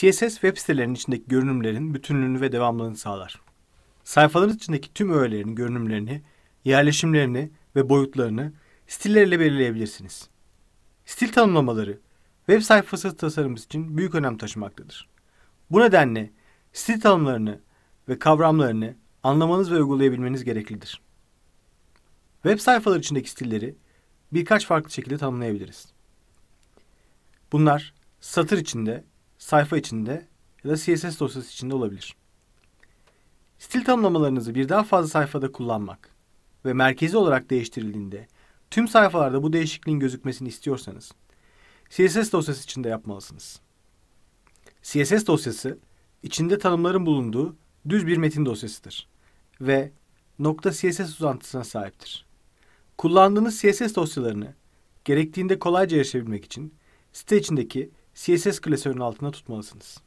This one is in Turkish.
CSS web sitelerinin içindeki görünümlerin bütünlüğünü ve devamlılığını sağlar. Sayfaların içindeki tüm öğelerin görünümlerini, yerleşimlerini ve boyutlarını stillerle belirleyebilirsiniz. Stil tanımlamaları web sayfası tasarımımız için büyük önem taşımaktadır. Bu nedenle stil tanımlarını ve kavramlarını anlamanız ve uygulayabilmeniz gereklidir. Web sayfalar içindeki stilleri birkaç farklı şekilde tanımlayabiliriz. Bunlar satır içinde, sayfa içinde ya da CSS dosyası içinde olabilir. Stil tanımlamalarınızı birden fazla sayfada kullanmak ve merkezi olarak değiştirildiğinde tüm sayfalarda bu değişikliğin gözükmesini istiyorsanız CSS dosyası içinde yapmalısınız. CSS dosyası içinde tanımların bulunduğu düz bir metin dosyasıdır ve .css uzantısına sahiptir. Kullandığınız CSS dosyalarını gerektiğinde kolayca erişebilmek için site içindeki CSS klasörünün altında tutmalısınız.